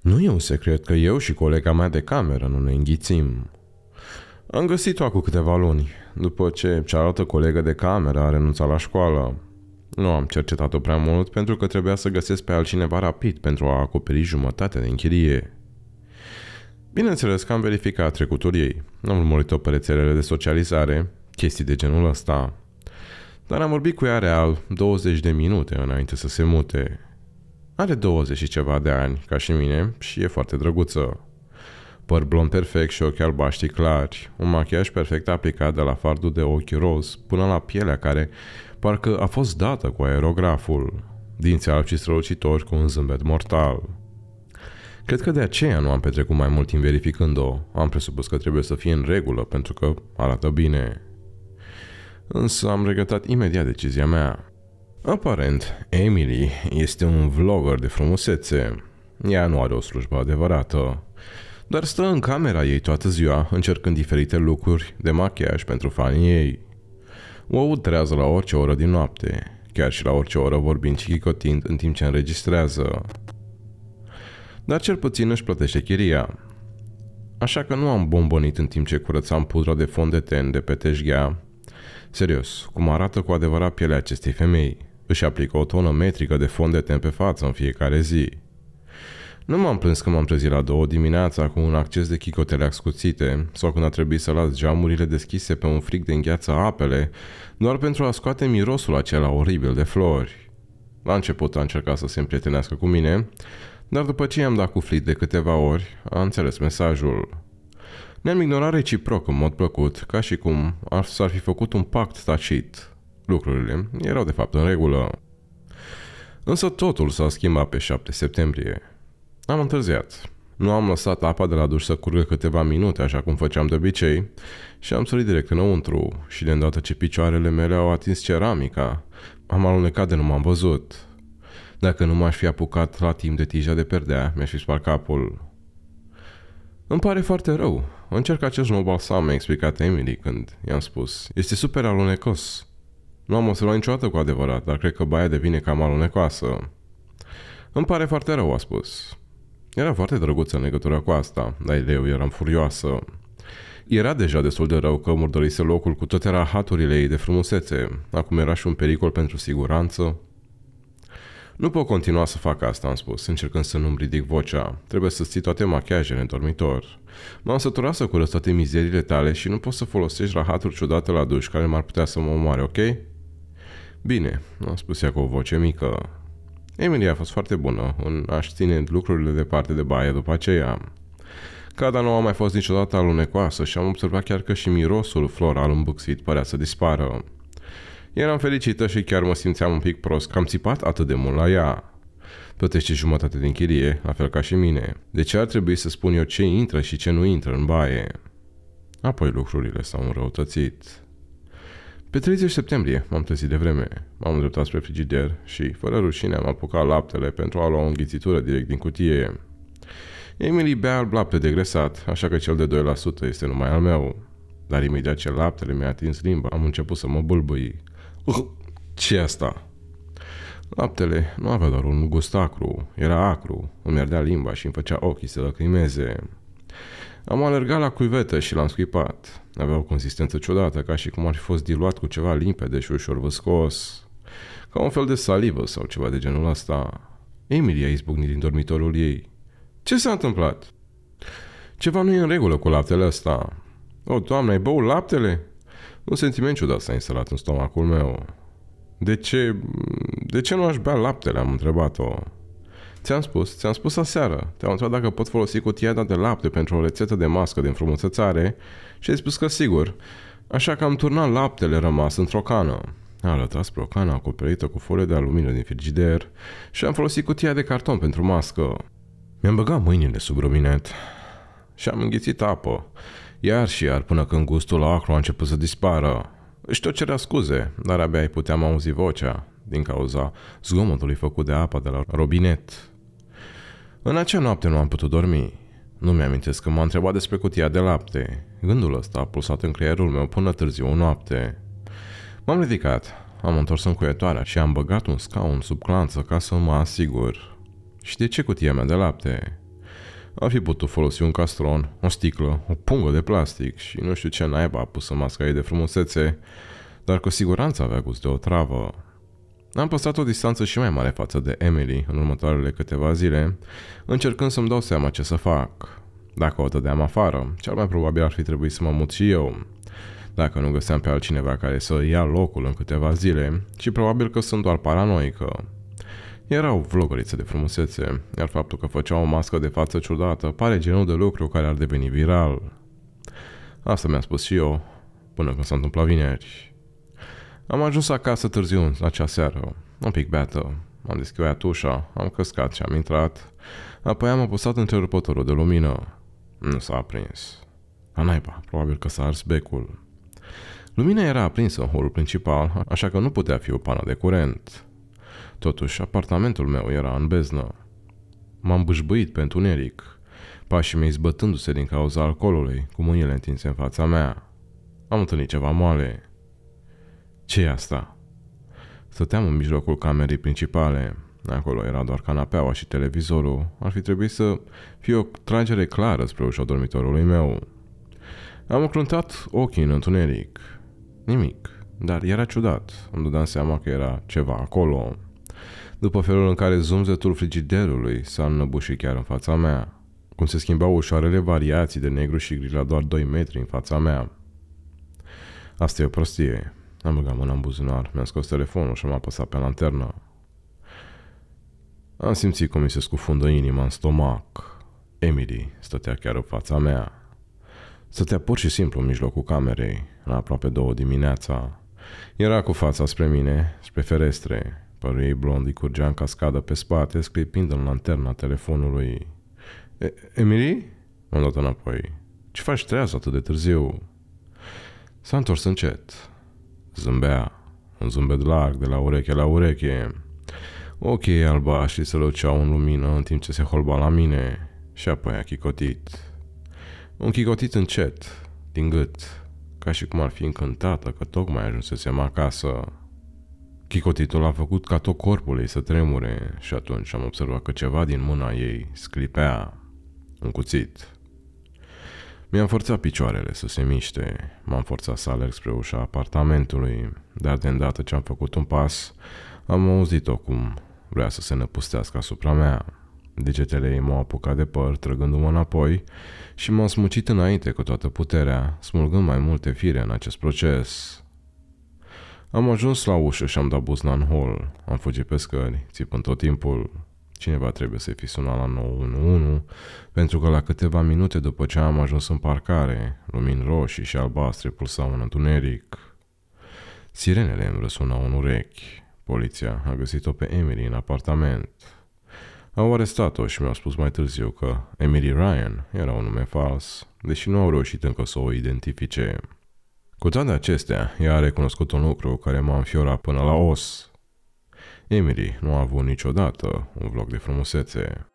Nu e un secret că eu și colega mea de cameră nu ne înghițim. Am găsit-o acum câteva luni, după ce cealaltă colegă de cameră a renunțat la școală. Nu am cercetat-o prea mult pentru că trebuia să găsesc pe altcineva rapid pentru a acoperi jumătate de închirie. Bineînțeles că am verificat trecutul ei, am urmărit-o pe rețelele de socializare, chestii de genul ăsta. Dar am vorbit cu ea real 20 de minute înainte să se mute. Are 20 și ceva de ani, ca și mine, și e foarte drăguță. Păr blond perfect și ochi albaștri clari, un machiaj perfect aplicat de la fardul de ochi roz până la pielea care parcă a fost dată cu aerograful, dinții albi și strălucitori cu un zâmbet mortal. Cred că de aceea nu am petrecut mai mult timp verificând-o. Am presupus că trebuie să fie în regulă pentru că arată bine. Însă am regretat imediat decizia mea. Aparent, Emily este un vlogger de frumusețe. Ea nu are o slujbă adevărată, dar stă în camera ei toată ziua încercând diferite lucruri de machiaj pentru fanii ei. O trează la orice oră din noapte, chiar și la orice oră vorbind și chicotind în timp ce înregistrează. Dar cel puțin își plătește chiria. Așa că nu am bombonit în timp ce curățam pudra de fond de ten de pe teșghea. Serios, cum arată cu adevărat pielea acestei femei. Își aplică o tonă metrică de fond de tem pe față în fiecare zi. Nu m-am plâns că m-am trezit la două dimineața cu un acces de chicotele ascuțite sau când a trebuit să las geamurile deschise pe un fric de îngheață apele, doar pentru a scoate mirosul acela oribil de flori. La început a încercat să se împrietenească cu mine, dar după ce i-am dat cu flit de câteva ori, a înțeles mesajul. Ne-am ignorat reciproc în mod plăcut, ca și cum s-ar fi făcut un pact tacit. Lucrurile erau de fapt în regulă. Însă totul s-a schimbat pe 7 septembrie. Am întârziat. Nu am lăsat apa de la duș să curgă câteva minute, așa cum făceam de obicei, și am sărit direct înăuntru și de îndată ce picioarele mele au atins ceramica, am alunecat de nu m-am văzut. Dacă nu m-aș fi apucat la timp de tija de perdea, mi-aș fi spart capul. Îmi pare foarte rău. Încerc acest nou balsam, mi-a explicat Emily când i-am spus. Este super alunecos. Nu am observat niciodată cu adevărat, dar cred că baia devine cam alunecoasă. Îmi pare foarte rău, a spus. Era foarte drăguță în legătură cu asta, dar eu eram furioasă. Era deja destul de rău că murdărise locul cu toate rahaturile ei de frumusețe. Acum era și un pericol pentru siguranță. Nu pot continua să fac asta, am spus, încercând să nu-mi ridic vocea. Trebuie să ții toate machiajele în dormitor. M-am săturat să curăț toate mizerile tale și nu poți să folosești rahaturi ciudate la duș care m-ar putea să mă omoare, ok? Bine, a spus ea cu o voce mică. Emily a fost foarte bună în a-și ține lucrurile departe de baie după aceea. Cada nu a mai fost niciodată alunecoasă și am observat chiar că și mirosul floral îmbuxit părea să dispară. Eram fericită și chiar mă simțeam un pic prost că am țipat atât de mult la ea. Plătește jumătate din chirie, la fel ca și mine. De ce ar trebui să spun eu ce intră și ce nu intră în baie? Apoi lucrurile s-au înrăutățit. Pe 30 septembrie m-am trezit de vreme, m-am îndreptat spre frigider și, fără rușine, am apucat laptele pentru a lua o înghițitură direct din cutie. Emily bea alb lapte degresat, așa că cel de 2% este numai al meu. Dar imediat ce laptele mi-a atins limba, am început să mă bâlbâi. Uh, ce asta? Laptele nu avea doar un gust acru, era acru, îmi ardea limba și îmi făcea ochii să lăcrimeze. Am alergat la cuivetă și l-am scuipat. Avea o consistență ciudată, ca și cum ar fi fost diluat cu ceva limpede și ușor văscos, ca un fel de salivă sau ceva de genul ăsta. Emily a izbucnit din dormitorul ei. Ce s-a întâmplat? Ceva nu e în regulă cu laptele ăsta. O, doamne, ai băut laptele? Un sentiment ciudat s-a instalat în stomacul meu. De ce... de ce nu aș bea laptele? Am întrebat-o. Ți-am spus, ți-am spus aseară. Te-am întrebat dacă pot folosi cutia de lapte pentru o rețetă de mască de înfrumusețare și ai spus că sigur. Așa că am turnat laptele rămas într-o cană. A retras pe o cană acoperită cu folie de alumină din frigider și am folosit cutia de carton pentru mască. Mi-am băgat mâinile sub robinet și am înghițit apă, iar și iar până când gustul acru a început să dispară. Își tot cerea scuze, dar abia îi puteam auzi vocea din cauza zgomotului făcut de apa de la robinet. În acea noapte nu am putut dormi. Nu mi-amintesc că m-a întrebat despre cutia de lapte. Gândul ăsta a pulsat în creierul meu până târziu o noapte. M-am ridicat, am întors în cuietoarea și am băgat un scaun sub clanță ca să mă asigur. Și de ce cutia mea de lapte? Ar fi putut folosi un castron, o sticlă, o pungă de plastic și nu știu ce naiba a pus în masca ei de frumusețe, dar cu siguranță avea gust de o travă. Am păstrat o distanță și mai mare față de Emily în următoarele câteva zile, încercând să-mi dau seama ce să fac. Dacă o dădeam afară, cel mai probabil ar fi trebuit să mă mut și eu. Dacă nu găseam pe altcineva care să ia locul în câteva zile, și probabil că sunt doar paranoică. Era o vlogăriță de frumusețe, iar faptul că făcea o mască de față ciudată pare genul de lucru care ar deveni viral. Asta mi-a spus și eu, până când s-a întâmplat vineri. Am ajuns acasă târziu în acea seară, un pic beată. Am deschis ușa, am căscat și am intrat. Apoi am apăsat cerul de lumină. Nu s-a aprins. A naiba, probabil că s-a ars becul. Lumina era aprinsă în holul principal, așa că nu putea fi o pană de curent. Totuși, apartamentul meu era în beznă. M-am bâșbâit pe întuneric, pașii mei zbătându-se din cauza alcoolului, cu mâinile întinse în fața mea. Am întâlnit ceva moale ce e asta? Stăteam în mijlocul camerei principale. Acolo era doar canapeaua și televizorul. Ar fi trebuit să fie o tragere clară spre ușa dormitorului meu. Am încruntat ochii în întuneric. Nimic. Dar era ciudat. Îmi dădeam seama că era ceva acolo. După felul în care zumzetul frigiderului s-a înnăbușit chiar în fața mea. Cum se schimbau ușoarele variații de negru și gri la doar 2 metri în fața mea. Asta e o prostie, am băgat mâna în buzunar, mi-am scos telefonul și am apăsat pe lanternă. Am simțit cum mi se scufundă inima în stomac. Emily stătea chiar în fața mea. Stătea pur și simplu în mijlocul camerei, la aproape două dimineața. Era cu fața spre mine, spre ferestre. Părul ei blond îi curgea în cascadă pe spate, sclipind în lanterna telefonului. E Emily? M-am dat înapoi. Ce faci treaz atât de târziu? S-a întors încet. Zâmbea, un zâmbet larg de la ureche la ureche. Ochii albaștri se luceau în lumină în timp ce se holba la mine și apoi a chicotit. Un chicotit încet, din gât, ca și cum ar fi încântată că tocmai ajunsesem acasă. Chicotitul a făcut ca tot corpul ei să tremure și atunci am observat că ceva din mâna ei sclipea. Un cuțit. Mi-am forțat picioarele să se miște, m-am forțat să alerg spre ușa apartamentului, dar de îndată ce am făcut un pas, am auzit-o cum vrea să se năpustească asupra mea. Degetele ei m-au apucat de păr, trăgându-mă înapoi și m-am smucit înainte cu toată puterea, smulgând mai multe fire în acest proces. Am ajuns la ușă și am dat buzna în hol. Am fugit pe scări, țipând tot timpul. Cineva trebuie să fi sunat la 911, pentru că la câteva minute după ce am ajuns în parcare, lumini roșii și albastre pulsau în întuneric. Sirenele îmi răsunau în urechi. Poliția a găsit-o pe Emily în apartament. Au arestat-o și mi-au spus mai târziu că Emily Ryan era un nume fals, deși nu au reușit încă să o identifice. Cu toate acestea, ea a recunoscut un lucru care m-a înfiorat până la os. Emily nu a avut niciodată un vlog de frumusețe.